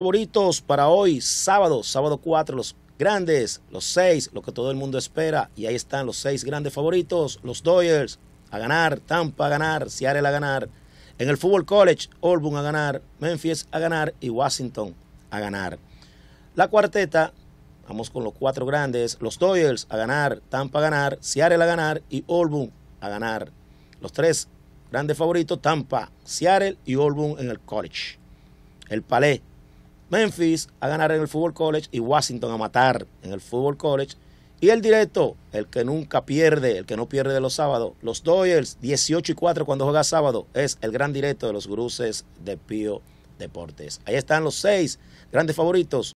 favoritos para hoy, sábado, sábado 4, los grandes, los seis, lo que todo el mundo espera. Y ahí están los seis grandes favoritos, los Doyers a ganar, Tampa a ganar, Seattle a ganar. En el Fútbol College, Auburn a ganar, Memphis a ganar y Washington a ganar. La cuarteta, vamos con los cuatro grandes, los Dodgers a ganar, Tampa a ganar, Seattle a ganar y Auburn a ganar. Los tres grandes favoritos, Tampa, Seattle y Auburn en el College. El palé, Memphis a ganar en el Fútbol College y Washington a matar en el Fútbol College. Y el directo, el que nunca pierde, el que no pierde de los sábados, los Doyers 18 y 4 cuando juega sábado, es el gran directo de los Gruces de Pío Deportes. Ahí están los seis grandes favoritos